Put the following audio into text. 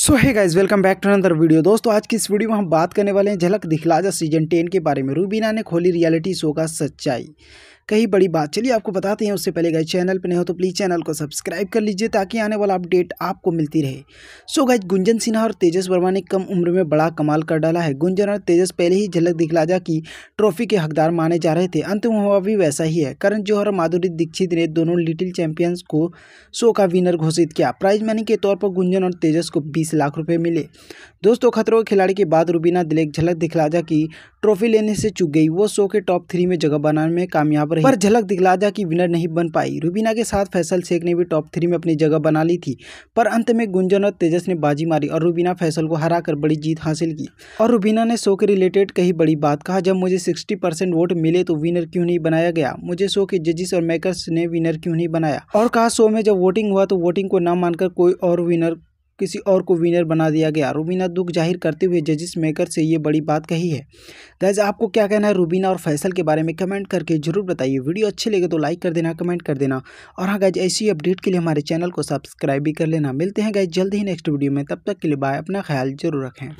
सो है guys welcome back to another video दोस्तों आज की इस वीडियो में हम बात करने वाले हैं झलक दिखलाजा सीजन टेन के बारे में रूबीना ने खोली रियलिटी शो का सच्चाई कही बड़ी बात चलिए आपको बताते हैं उससे पहले गए चैनल पर नहीं हो तो प्लीज़ चैनल को सब्सक्राइब कर लीजिए ताकि आने वाला अपडेट आपको मिलती रहे सो गाइज गुंजन सिन्हा और तेजस वर्मा ने कम उम्र में बड़ा कमाल कर डाला है गुंजन और तेजस पहले ही झलक दिखला जा की ट्रॉफी के हकदार माने जा रहे थे अंत में हुआ भी वैसा ही है करण जौहर और माधुरी दीक्षित ने दोनों लिटिल चैंपियंस को शो का विनर घोषित किया प्राइज मनी के तौर पर गुंजन और तेजस को बीस लाख रुपये मिले दोस्तों खतरों के खिलाड़ी के बाद रूबीना दिलेक झलक दिखलाजा की ट्रॉफी लेने से चुक गई वो शो के टॉप थ्री में जगह बनाने में कामयाब रही पर झलक दिखला दिया कि विनर नहीं बन पाई रूबीना के साथ फैसल शेख ने भी टॉप थ्री में अपनी जगह बना ली थी पर अंत में गुंजन और तेजस ने बाजी मारी और रूबीना फैसल को हरा कर बड़ी जीत हासिल की और रूबीना ने शो के रिलेटेड कही बड़ी बात कहा जब मुझे सिक्सटी वोट मिले तो विनर क्यों नहीं बनाया गया मुझे शो के जजिस और मेकर्स ने विनर क्यों नहीं बनाया और कहा शो में जब वोटिंग हुआ तो वोटिंग को न मानकर कोई और विनर किसी और को विनर बना दिया गया रूबीना दुख जाहिर करते हुए जजिस मेकर से ये बड़ी बात कही है दैज आपको क्या कहना है रूबीना और फैसल के बारे में कमेंट करके जरूर बताइए वीडियो अच्छे लगे तो लाइक कर देना कमेंट कर देना और हाँ गैज ऐसी अपडेट के लिए हमारे चैनल को सब्सक्राइब भी कर लेना मिलते हैं गैज जल्द ही नेक्स्ट वीडियो में तब तक के लिए बाय अपना ख्याल जरूर रखें